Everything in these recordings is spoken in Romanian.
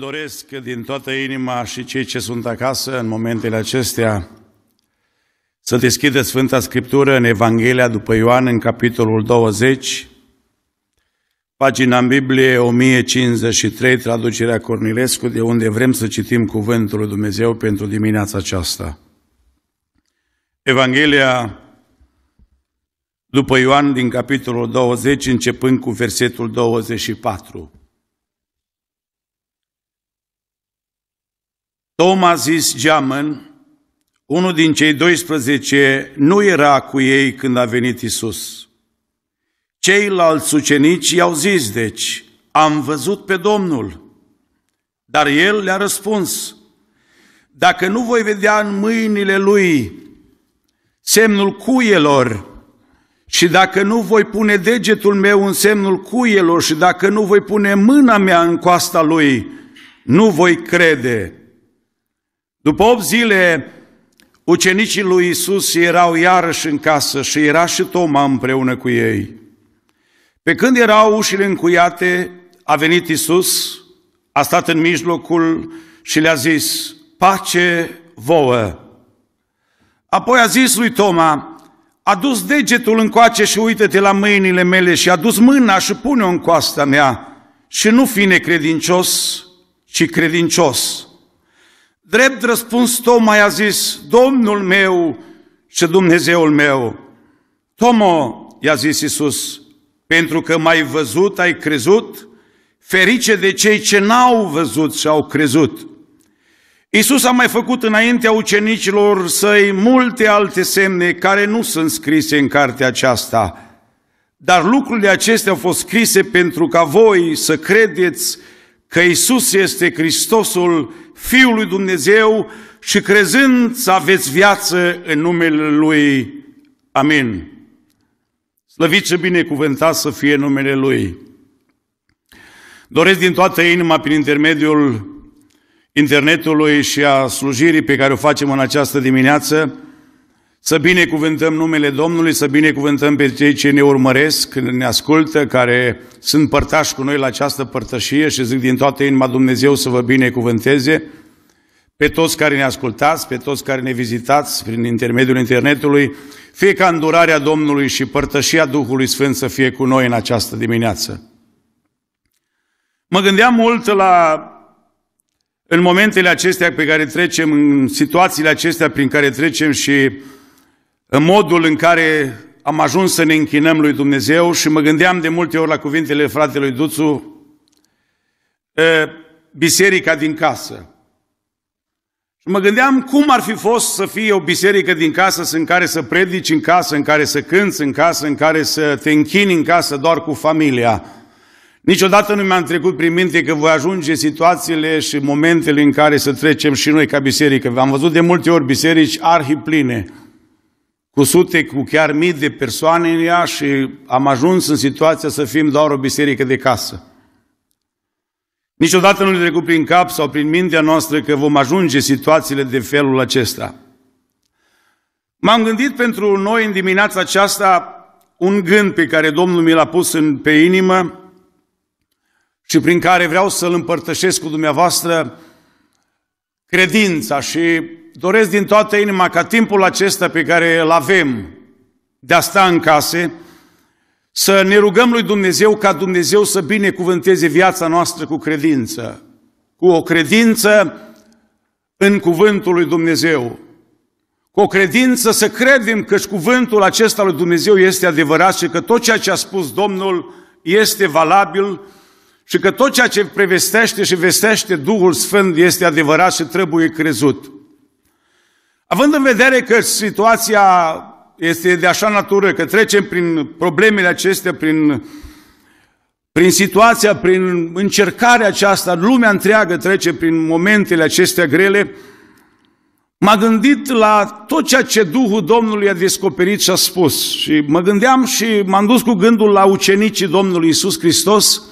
Doresc din toată inima și cei ce sunt acasă în momentele acestea să deschidă Sfânta Scriptură în Evanghelia după Ioan, în capitolul 20, pagina în Biblie 1053, traducerea Cornilescu, de unde vrem să citim Cuvântul lui Dumnezeu pentru dimineața aceasta. Evanghelia după Ioan din capitolul 20, începând cu versetul 24. Toma zis geamăn, unul din cei 12 nu era cu ei când a venit Isus. Ceilalți ucenici i-au zis, deci, am văzut pe Domnul. Dar el le-a răspuns, dacă nu voi vedea în mâinile lui semnul cuielor și dacă nu voi pune degetul meu în semnul cuielor și dacă nu voi pune mâna mea în coasta lui, nu voi crede. După 8 zile, ucenicii lui Isus erau iarăși în casă și era și Toma împreună cu ei. Pe când erau ușile încuiate, a venit Isus, a stat în mijlocul și le-a zis, pace vouă. Apoi a zis lui Toma, a dus degetul coace și uită-te la mâinile mele și a dus mâna și pune-o în coasta mea și nu fi necredincios, ci credincios. Drept răspuns, Toma i-a zis, Domnul meu și Dumnezeul meu. Tomo, i-a zis Isus, pentru că m-ai văzut, ai crezut, ferice de cei ce n-au văzut și au crezut. Isus a mai făcut înaintea ucenicilor săi multe alte semne care nu sunt scrise în cartea aceasta, dar lucrurile acestea au fost scrise pentru ca voi să credeți că Isus este Hristosul Fiul lui Dumnezeu și crezând să aveți viață în numele Lui. Amin. Slăvit și binecuvântat să fie numele Lui. Doresc din toată inima, prin intermediul internetului și a slujirii pe care o facem în această dimineață, să binecuvântăm numele Domnului, să binecuvântăm pe cei ce ne urmăresc, ne ascultă, care sunt părtași cu noi la această părtășie și zic din toată inima Dumnezeu să vă binecuvânteze, pe toți care ne ascultați, pe toți care ne vizitați prin intermediul internetului, fie ca îndurarea Domnului și părtășia Duhului Sfânt să fie cu noi în această dimineață. Mă gândeam mult la în momentele acestea pe care trecem, în situațiile acestea prin care trecem și în modul în care am ajuns să ne închinăm lui Dumnezeu și mă gândeam de multe ori la cuvintele fratelui Duțu, biserica din casă. Și mă gândeam cum ar fi fost să fie o biserică din casă în care să predici în casă, în care să cânți în casă, în care să te închini în casă doar cu familia. Niciodată nu mi-am trecut prin minte că voi ajunge situațiile și momentele în care să trecem și noi ca biserică. Am văzut de multe ori biserici arhipline, pline cu sute, cu chiar mii de persoane în ea și am ajuns în situația să fim doar o biserică de casă. Niciodată nu ne trecut prin cap sau prin mintea noastră că vom ajunge situațiile de felul acesta. M-am gândit pentru noi în dimineața aceasta un gând pe care Domnul mi l-a pus în, pe inimă și prin care vreau să-l împărtășesc cu dumneavoastră credința și doresc din toată inima ca timpul acesta pe care îl avem de a sta în case, să ne rugăm lui Dumnezeu ca Dumnezeu să binecuvânteze viața noastră cu credință, cu o credință în cuvântul lui Dumnezeu, cu o credință să credem că și cuvântul acesta lui Dumnezeu este adevărat și că tot ceea ce a spus Domnul este valabil și că tot ceea ce prevestește și vestește Duhul Sfânt este adevărat și trebuie crezut. Având în vedere că situația este de așa natură, că trecem prin problemele acestea, prin, prin situația, prin încercarea aceasta, lumea întreagă trece prin momentele acestea grele, m-a gândit la tot ceea ce Duhul Domnului a descoperit și a spus. Și mă gândeam și m-am dus cu gândul la ucenicii Domnului Isus Hristos,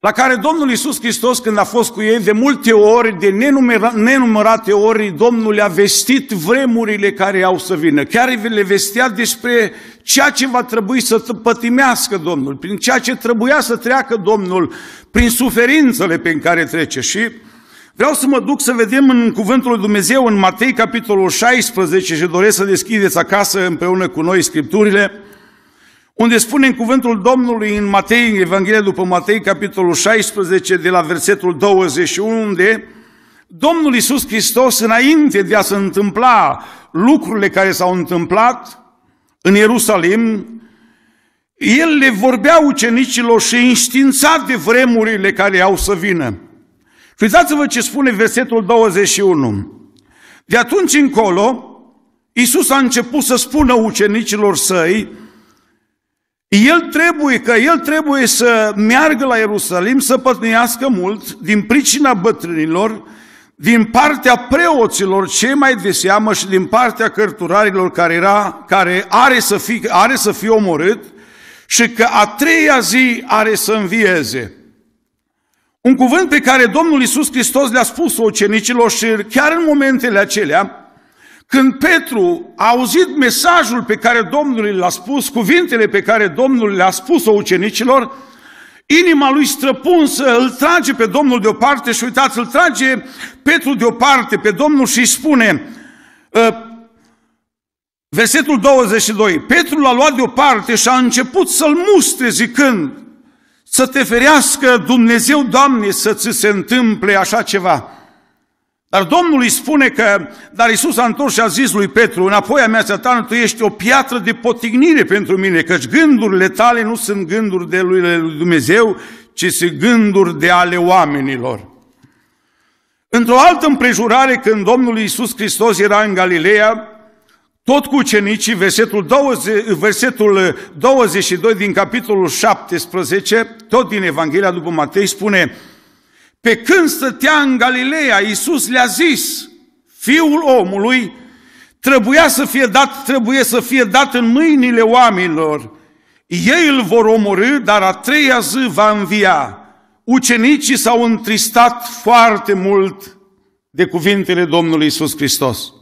la care Domnul Iisus Hristos, când a fost cu ei, de multe ori, de nenumera, nenumărate ori, Domnul le-a vestit vremurile care au să vină. Chiar le vestea despre ceea ce va trebui să pătimească Domnul, prin ceea ce trebuia să treacă Domnul, prin suferințele pe care trece. Și vreau să mă duc să vedem în Cuvântul lui Dumnezeu, în Matei, capitolul 16, și doresc să deschideți acasă împreună cu noi Scripturile, unde spune în cuvântul Domnului în Matei, în Evanghelia după Matei, capitolul 16, de la versetul 21, unde Domnul Iisus Hristos, înainte de a se întâmpla lucrurile care s-au întâmplat în Ierusalim, el le vorbea ucenicilor și înștiința de vremurile care au să vină. Și uitați-vă ce spune versetul 21. De atunci încolo, Iisus a început să spună ucenicilor săi, el trebuie, că el trebuie să meargă la Ierusalim, să pătnească mult, din pricina bătrânilor, din partea preoților cei mai de seamă și din partea cărturarilor care, era, care are, să fi, are să fie omorât și că a treia zi are să învieze. Un cuvânt pe care Domnul Isus Hristos le-a spus ucenicilor și chiar în momentele acelea, când Petru a auzit mesajul pe care Domnul l-a spus, cuvintele pe care Domnul le-a spus-o ucenicilor, inima lui străpunsă îl trage pe Domnul deoparte și uitați, îl trage Petru deoparte pe Domnul și îi spune, ă, versetul 22, Petru l-a luat deoparte și a început să-l mustre zicând, să te ferească Dumnezeu, Doamne, să ți se întâmple așa ceva. Dar Domnul îi spune că, dar Iisus a întors și a zis lui Petru, înapoi a mea, satanul, tu ești o piatră de potignire pentru mine, căci gândurile tale nu sunt gânduri de lui Dumnezeu, ci sunt gânduri de ale oamenilor. Într-o altă împrejurare, când Domnul Iisus Hristos era în Galileea, tot cu ucenicii, versetul, 20, versetul 22 din capitolul 17, tot din Evanghelia după Matei, spune pe când stătea în Galileea, Iisus le-a zis, Fiul omului trebuia să fie dat, trebuie să fie dat în mâinile oamenilor. Ei îl vor omorâ, dar a treia zi va învia. Ucenicii s-au întristat foarte mult de cuvintele Domnului Isus Hristos.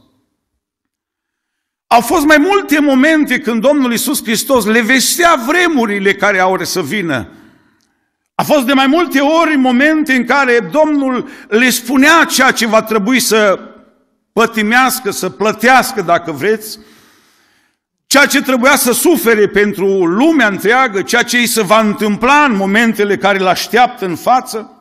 Au fost mai multe momente când Domnul Isus Hristos le vestea vremurile care au să vină. A fost de mai multe ori momente în care Domnul le spunea ceea ce va trebui să pătimească, să plătească, dacă vreți, ceea ce trebuia să sufere pentru lumea întreagă, ceea ce îi se va întâmpla în momentele care îl așteaptă în față.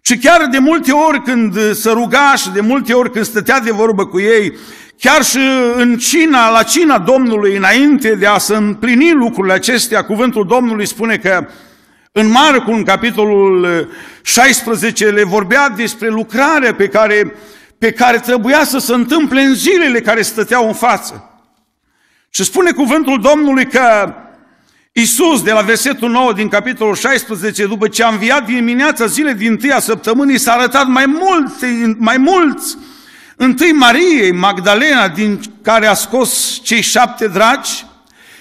Și chiar de multe ori când se ruga și de multe ori când stătea de vorbă cu ei, chiar și în cina, la cina Domnului, înainte de a se împlini lucrurile acestea, cuvântul Domnului spune că în Marcu, în capitolul 16, uh, le vorbea despre lucrarea pe care, pe care trebuia să se întâmple în zilele care stăteau în față. Și spune cuvântul Domnului că Iisus, de la versetul 9 din capitolul 16, după ce a înviat dimineața zile din tâia săptămânii, s-a arătat mai mult, mai mulți întâi Mariei Magdalena, din care a scos cei șapte dragi,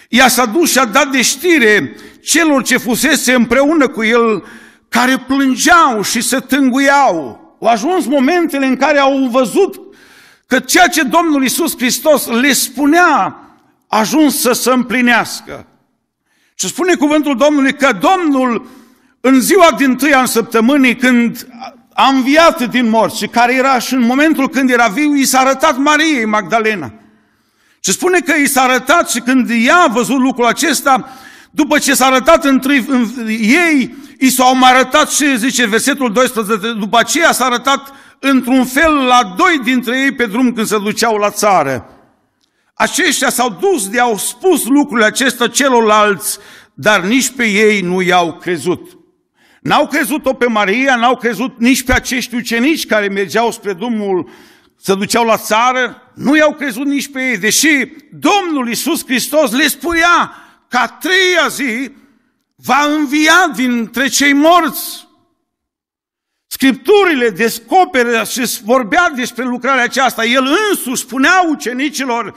i-a s-a dus și a dat de știre celor ce fusese împreună cu el, care plângeau și se tânguiau. Au ajuns momentele în care au văzut că ceea ce Domnul Isus Hristos le spunea a ajuns să se împlinească. Și spune cuvântul Domnului că Domnul în ziua din tâia în săptămânii când a înviat din morți și care era și în momentul când era viu, i s-a arătat Mariei Magdalena. Și spune că i s-a arătat și când ea a văzut lucrul acesta, după ce s-a arătat întâi în, ei, i s-au mai arătat și zice versetul 12, după aceea s-a arătat într-un fel la doi dintre ei pe drum când se duceau la țară. Aceștia s-au dus de au spus lucrurile acestea celorlalți, dar nici pe ei nu i-au crezut. N-au crezut-o pe Maria, n-au crezut nici pe acești ucenici care mergeau spre drumul se duceau la țară, nu i-au crezut nici pe ei, deși Domnul Iisus Hristos le spunea că a treia zi va învia dintre cei morți. Scripturile descoperă și vorbea despre lucrarea aceasta. El însuși spunea ucenicilor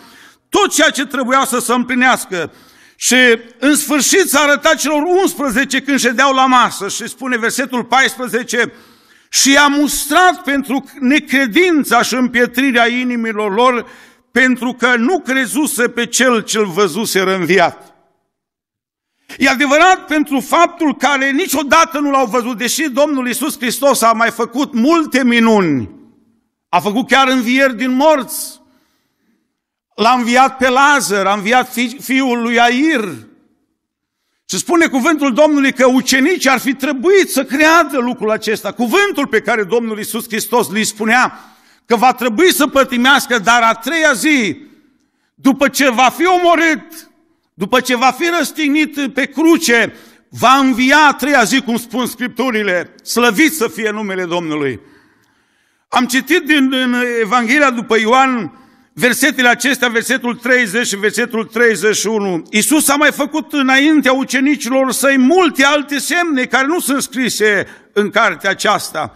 tot ceea ce trebuia să se împlinească. Și în sfârșit s-a arătat celor 11 când ședeau la masă și spune versetul 14, și i-a mustrat pentru necredința și împietrirea inimilor lor, pentru că nu crezuse pe cel ce-l văzuse înviat. E adevărat pentru faptul care niciodată nu l-au văzut, deși Domnul Isus Hristos a mai făcut multe minuni, a făcut chiar învieri din morți, l-a înviat pe Lazar, a înviat fi- fiul lui Air, se spune cuvântul Domnului că ucenicii ar fi trebuit să creadă lucrul acesta. Cuvântul pe care Domnul Iisus Hristos li spunea că va trebui să pătimească, dar a treia zi, după ce va fi omorât, după ce va fi răstignit pe cruce, va învia a treia zi, cum spun Scripturile, slăvit să fie numele Domnului. Am citit din, din Evanghelia după Ioan versetele acestea, versetul 30 și versetul 31, Iisus a mai făcut înaintea ucenicilor săi multe alte semne care nu sunt scrise în cartea aceasta.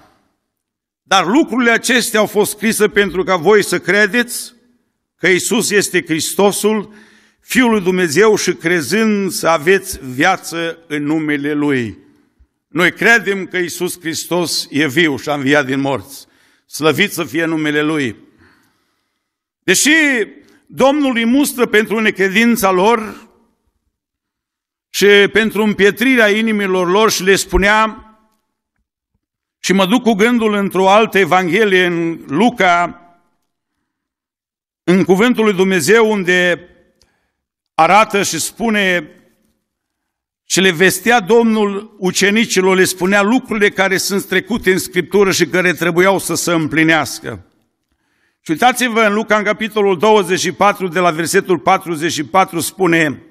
Dar lucrurile acestea au fost scrise pentru ca voi să credeți că Iisus este Hristosul, Fiul lui Dumnezeu și crezând să aveți viață în numele Lui. Noi credem că Iisus Hristos e viu și a înviat din morți. Slăvit să fie numele Lui! Deși Domnul îi mustră pentru necredința lor și pentru împietrirea inimilor lor și le spunea, și mă duc cu gândul într-o altă evanghelie, în Luca, în cuvântul lui Dumnezeu, unde arată și spune și le vestea Domnul ucenicilor, le spunea lucrurile care sunt trecute în Scriptură și care trebuiau să se împlinească. Și uitați-vă în Luca, în capitolul 24, de la versetul 44, spune,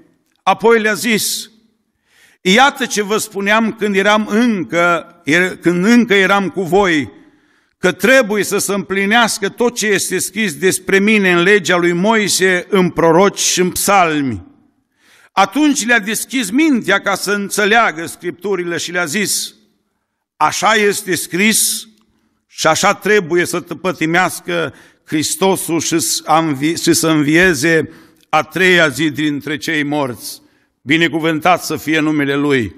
apoi le-a zis, iată ce vă spuneam când, eram încă, er, când încă eram cu voi, că trebuie să se împlinească tot ce este scris despre mine în legea lui Moise, în proroci și în psalmi. Atunci le-a deschis mintea ca să înțeleagă scripturile și le-a zis, așa este scris și așa trebuie să tăpătimească Hristosul și să învieze a treia zi dintre cei morți. Binecuvântat să fie numele Lui.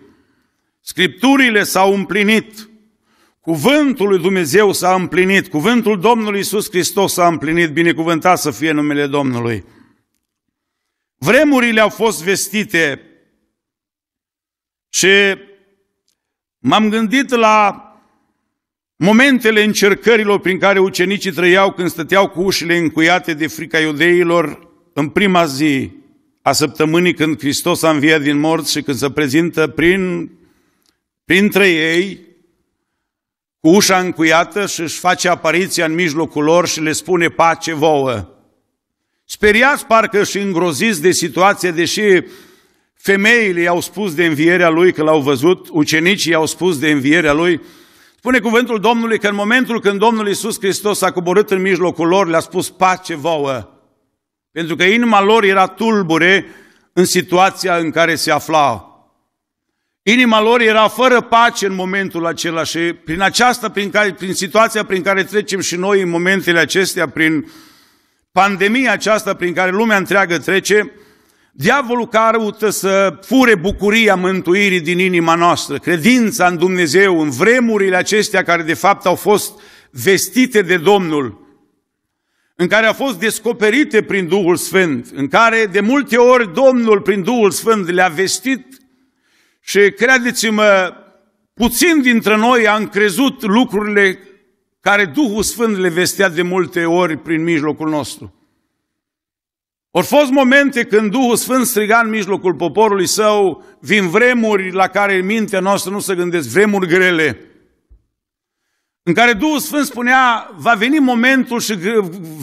Scripturile s-au împlinit. Cuvântul lui Dumnezeu s-a împlinit. Cuvântul Domnului Isus Hristos s-a împlinit. Binecuvântat să fie numele Domnului. Vremurile au fost vestite și m-am gândit la Momentele încercărilor prin care ucenicii trăiau când stăteau cu ușile încuiate de frica iudeilor în prima zi a săptămânii când Hristos a înviat din morți și când se prezintă prin, printre ei cu ușa încuiată și își face apariția în mijlocul lor și le spune pace vouă. Speriați parcă și îngroziți de situație, deși femeile i-au spus de învierea lui că l-au văzut, ucenicii i-au spus de învierea lui, Spune cuvântul Domnului că în momentul când Domnul Iisus Hristos a coborât în mijlocul lor, le-a spus pace vouă. Pentru că inima lor era tulbure în situația în care se aflau. Inima lor era fără pace în momentul acela și prin aceasta, prin, care, prin situația prin care trecem și noi în momentele acestea, prin pandemia aceasta prin care lumea întreagă trece, Diavolul caută să fure bucuria mântuirii din inima noastră, credința în Dumnezeu, în vremurile acestea care de fapt au fost vestite de Domnul, în care au fost descoperite prin Duhul Sfânt, în care de multe ori Domnul prin Duhul Sfânt le-a vestit și credeți-mă, puțin dintre noi am crezut lucrurile care Duhul Sfânt le vestea de multe ori prin mijlocul nostru. Or fost momente când Duhul Sfânt striga în mijlocul poporului său, vin vremuri la care mintea noastră nu se gândesc, vremuri grele, în care Duhul Sfânt spunea, va veni momentul și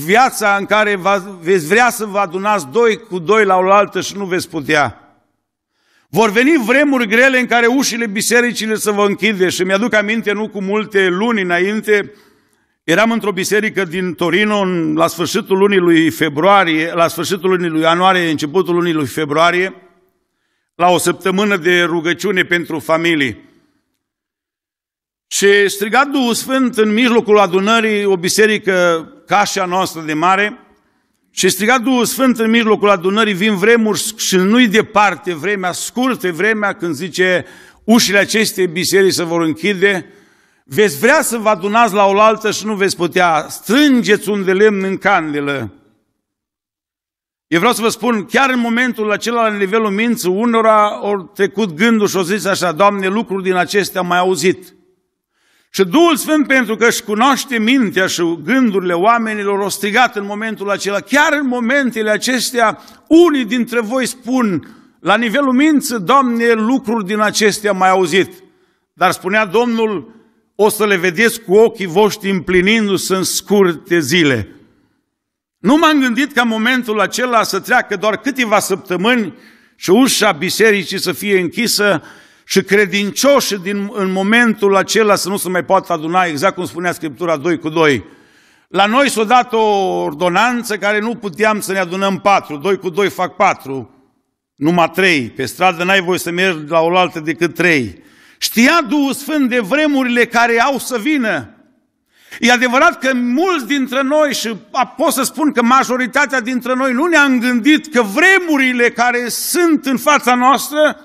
viața în care va, veți vrea să vă adunați doi cu doi la oaltă și nu veți putea. Vor veni vremuri grele în care ușile bisericile să vă închide și mi-aduc aminte, nu cu multe luni înainte, Eram într-o biserică din Torino în, la sfârșitul lunii lui februarie, la sfârșitul lunii lui ianuarie, începutul lunii lui februarie, la o săptămână de rugăciune pentru familii. Și strigat Duhul Sfânt în mijlocul adunării, o biserică cașa noastră de mare, și strigat Duhul Sfânt în mijlocul adunării, vin vremuri și nu-i departe vremea, scurte vremea când zice ușile acestei biserici se vor închide, veți vrea să vă adunați la oaltă și nu veți putea, strângeți un de lemn în candelă. Eu vreau să vă spun, chiar în momentul acela, la nivelul minții, unora au trecut gândul și au zis așa, Doamne, lucruri din acestea am mai auzit. Și Duhul Sfânt, pentru că își cunoaște mintea și gândurile oamenilor, au strigat în momentul acela, chiar în momentele acestea, unii dintre voi spun, la nivelul minții, Doamne, lucruri din acestea am mai auzit. Dar spunea Domnul, o să le vedeți cu ochii voștri împlinindu-se în scurte zile. Nu m-am gândit ca momentul acela să treacă doar câteva săptămâni și ușa bisericii să fie închisă și credincioșii din, în momentul acela să nu se mai poată aduna, exact cum spunea Scriptura 2 cu 2. La noi s-a dat o ordonanță care nu puteam să ne adunăm patru, doi cu doi fac patru, numai trei. Pe stradă n-ai voie să mergi la oaltă decât trei. Știa Duhul Sfânt de vremurile care au să vină. E adevărat că mulți dintre noi, și pot să spun că majoritatea dintre noi, nu ne-am gândit că vremurile care sunt în fața noastră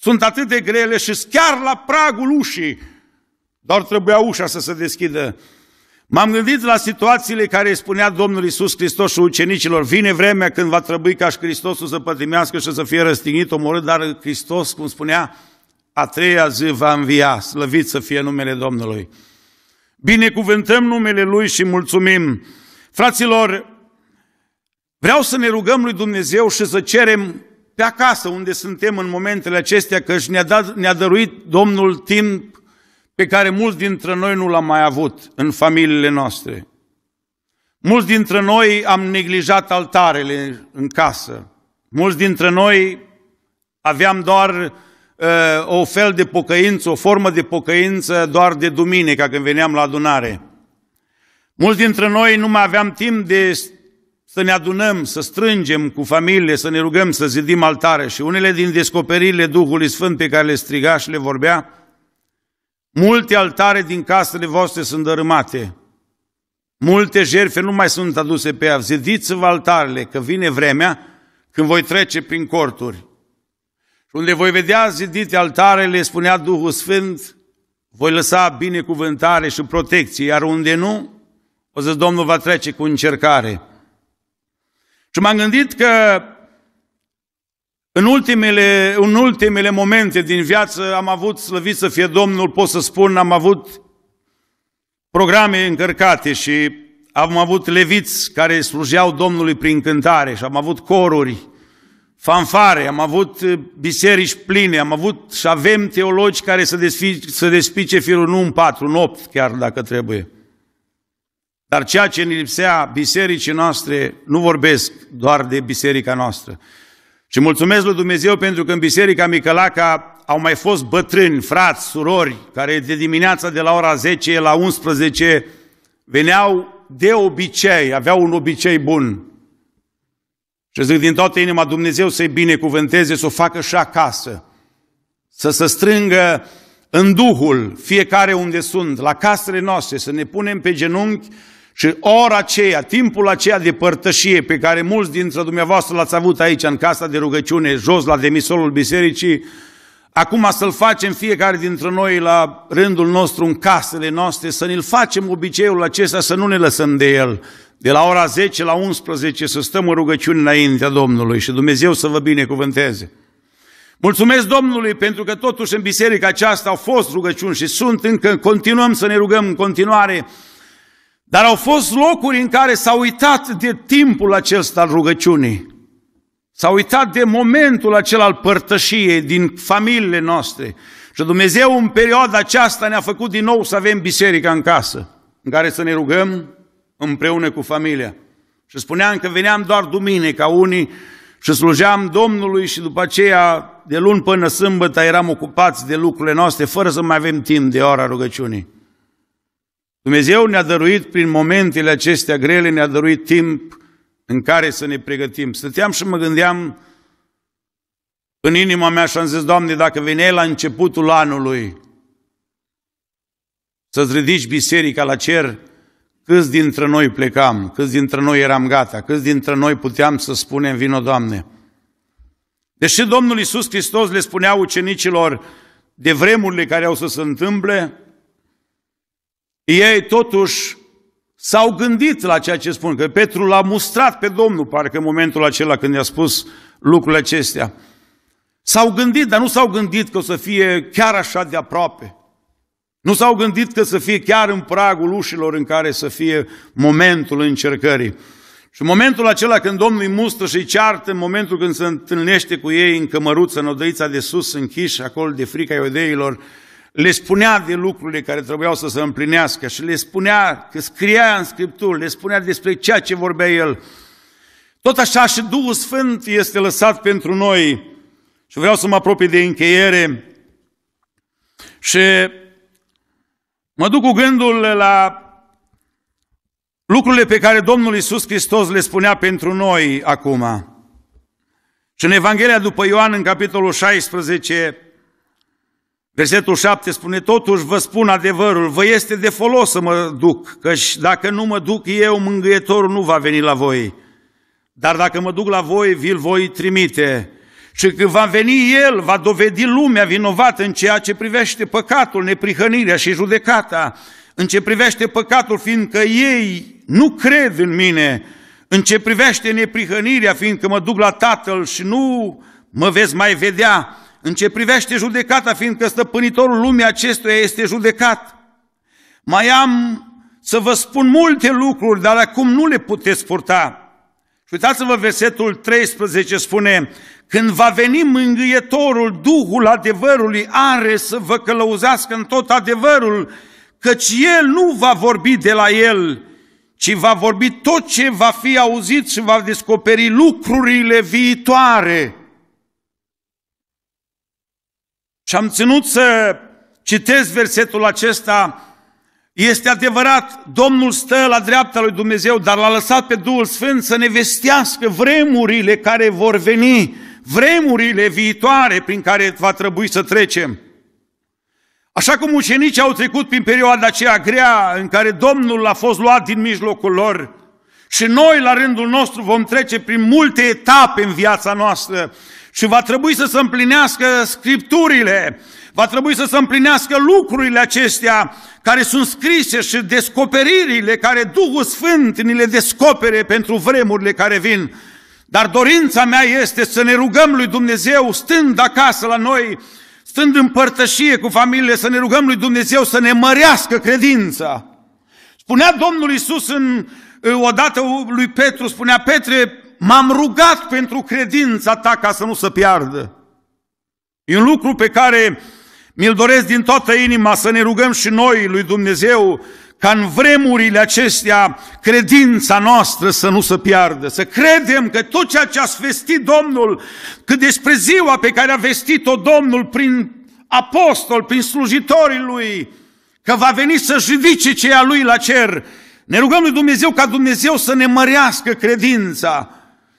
sunt atât de grele și chiar la pragul ușii. Doar trebuia ușa să se deschidă. M-am gândit la situațiile care spunea Domnul Isus Hristos și ucenicilor, vine vremea când va trebui ca și Hristosul să pătimească și să fie răstignit, omorât, dar Hristos, cum spunea, a treia zi va învia, slăvit să fie numele Domnului. Binecuvântăm numele Lui și mulțumim. Fraților, vreau să ne rugăm lui Dumnezeu și să cerem pe acasă unde suntem în momentele acestea, că ne-a, dat, ne-a dăruit Domnul timp pe care mulți dintre noi nu l-am mai avut în familiile noastre. Mulți dintre noi am neglijat altarele în casă. Mulți dintre noi aveam doar Uh, o fel de pocăință, o formă de pocăință doar de duminică când veneam la adunare. Mulți dintre noi nu mai aveam timp de să ne adunăm, să strângem cu familie, să ne rugăm, să zidim altare și unele din descoperirile Duhului Sfânt pe care le striga și le vorbea, multe altare din casele voastre sunt dărâmate, multe jerfe nu mai sunt aduse pe ea, zidiți-vă altarele, că vine vremea când voi trece prin corturi. Și unde voi vedea zidite altarele, spunea Duhul Sfânt, voi lăsa binecuvântare și protecție, iar unde nu, o să Domnul va trece cu încercare. Și m-am gândit că în ultimele, în ultimele momente din viață am avut, slăvit să fie Domnul, pot să spun, am avut programe încărcate și am avut leviți care slujeau Domnului prin cântare și am avut coruri fanfare, am avut eh, biserici pline, am avut și avem teologi care să, desfi, să despice firul nu în patru, în opt, chiar dacă trebuie. Dar ceea ce ne lipsea bisericii noastre, nu vorbesc doar de biserica noastră. Și mulțumesc lui Dumnezeu pentru că în biserica Micălaca au mai fost bătrâni, frați, surori, care de dimineața de la ora 10 la 11 veneau de obicei, aveau un obicei bun. Și zic din toată inima Dumnezeu să-i binecuvânteze, să o facă și acasă. Să se strângă în Duhul, fiecare unde sunt, la casele noastre, să ne punem pe genunchi și ora aceea, timpul aceea de părtășie pe care mulți dintre dumneavoastră l-ați avut aici în casa de rugăciune, jos la demisolul bisericii, acum să-l facem fiecare dintre noi la rândul nostru, în casele noastre, să ne-l facem obiceiul acesta, să nu ne lăsăm de el, de la ora 10 la 11 să stăm în rugăciune înaintea Domnului și Dumnezeu să vă binecuvânteze. Mulțumesc Domnului pentru că totuși în biserica aceasta au fost rugăciuni și sunt încă, continuăm să ne rugăm în continuare, dar au fost locuri în care s-a uitat de timpul acesta al rugăciunii. S-a uitat de momentul acela al părtășiei din familiile noastre. Și Dumnezeu în perioada aceasta ne-a făcut din nou să avem biserica în casă, în care să ne rugăm, împreună cu familia. Și spuneam că veneam doar duminica, unii și slujeam Domnului și după aceea, de luni până sâmbătă, eram ocupați de lucrurile noastre, fără să mai avem timp de ora rugăciunii. Dumnezeu ne-a dăruit prin momentele acestea grele, ne-a dăruit timp în care să ne pregătim. Stăteam și mă gândeam în inima mea și am zis, Doamne, dacă veneai la începutul anului să-ți ridici biserica la cer, Câți dintre noi plecam, câți dintre noi eram gata, câți dintre noi puteam să spunem, vino Doamne. Deși Domnul Iisus Hristos le spunea ucenicilor de vremurile care au să se întâmple, ei totuși s-au gândit la ceea ce spun, că Petru l-a mustrat pe Domnul, parcă în momentul acela când i-a spus lucrurile acestea. S-au gândit, dar nu s-au gândit că o să fie chiar așa de aproape. Nu s-au gândit că să fie chiar în pragul ușilor în care să fie momentul încercării. Și în momentul acela când Domnul îi mustră și îi ceartă, în momentul când se întâlnește cu ei în cămăruță, în odăița de sus, închiși, acolo de frica iudeilor, le spunea de lucrurile care trebuiau să se împlinească și le spunea că scria în Scriptură, le spunea despre ceea ce vorbea el. Tot așa și Duhul Sfânt este lăsat pentru noi și vreau să mă apropii de încheiere și Mă duc cu gândul la lucrurile pe care Domnul Iisus Hristos le spunea pentru noi acum. Și în Evanghelia după Ioan, în capitolul 16, versetul 7 spune, Totuși vă spun adevărul, vă este de folos să mă duc, căci dacă nu mă duc eu, mângâietorul nu va veni la voi. Dar dacă mă duc la voi, vi-l voi trimite. Și când va veni El, va dovedi lumea vinovată în ceea ce privește păcatul, neprihănirea și judecata, în ce privește păcatul, fiindcă ei nu cred în mine, în ce privește neprihănirea, fiindcă mă duc la Tatăl și nu mă veți mai vedea, în ce privește judecata, fiindcă stăpânitorul lumii acestuia este judecat. Mai am să vă spun multe lucruri, dar acum nu le puteți purta. Și uitați-vă, versetul 13 spune, când va veni mângâietorul, Duhul adevărului are să vă călăuzească în tot adevărul, căci El nu va vorbi de la El, ci va vorbi tot ce va fi auzit și va descoperi lucrurile viitoare. Și am ținut să citesc versetul acesta este adevărat, Domnul stă la dreapta lui Dumnezeu, dar l-a lăsat pe Duhul Sfânt să ne vestească vremurile care vor veni, vremurile viitoare prin care va trebui să trecem. Așa cum ucenicii au trecut prin perioada aceea grea în care Domnul a fost luat din mijlocul lor, și noi, la rândul nostru, vom trece prin multe etape în viața noastră și va trebui să se împlinească scripturile, va trebui să se împlinească lucrurile acestea care sunt scrise și descoperirile care Duhul Sfânt ni le descopere pentru vremurile care vin. Dar dorința mea este să ne rugăm lui Dumnezeu, stând acasă la noi, stând în părtășie cu familie, să ne rugăm lui Dumnezeu să ne mărească credința. Spunea Domnul Isus în, odată lui Petru, spunea, Petre, m-am rugat pentru credința ta ca să nu se piardă. E un lucru pe care mi-l doresc din toată inima să ne rugăm și noi lui Dumnezeu ca în vremurile acestea credința noastră să nu se piardă, să credem că tot ceea ce a vestit Domnul, că despre ziua pe care a vestit-o Domnul prin apostol, prin slujitorii lui, că va veni să judice ceea lui la cer, ne rugăm lui Dumnezeu ca Dumnezeu să ne mărească credința,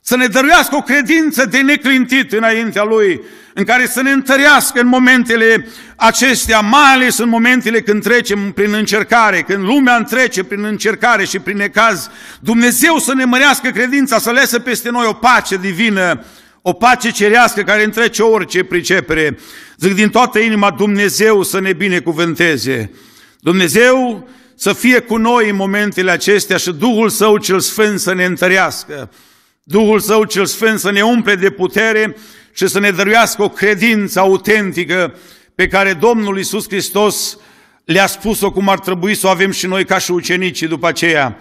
să ne dăruiască o credință de neclintit înaintea Lui, în care să ne întărească în momentele acestea, mai ales în momentele când trecem prin încercare, când lumea întrece prin încercare și prin necaz, Dumnezeu să ne mărească credința, să lese peste noi o pace divină, o pace cerească care întrece orice pricepere. Zic din toată inima, Dumnezeu să ne binecuvânteze. Dumnezeu să fie cu noi în momentele acestea și Duhul Său cel Sfânt să ne întărească. Duhul Său cel Sfânt să ne umple de putere și să ne dăruiască o credință autentică pe care Domnul Isus Hristos le-a spus-o cum ar trebui să o avem și noi ca și ucenicii după aceea.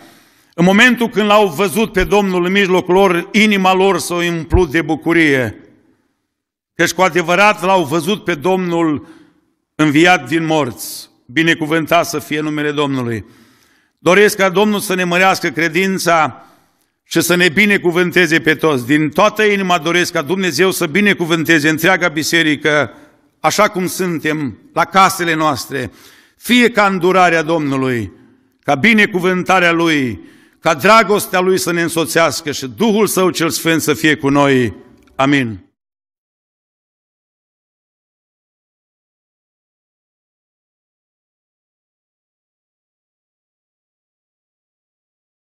În momentul când l-au văzut pe Domnul în mijlocul lor, inima lor s-a umplut de bucurie. Căci cu adevărat l-au văzut pe Domnul înviat din morți. Binecuvântat să fie numele Domnului. Doresc ca Domnul să ne mărească credința, și să ne binecuvânteze pe toți. Din toată inima doresc ca Dumnezeu să binecuvânteze întreaga biserică, așa cum suntem, la casele noastre, fie ca îndurarea Domnului, ca binecuvântarea Lui, ca dragostea Lui să ne însoțească și Duhul Său cel Sfânt să fie cu noi. Amin.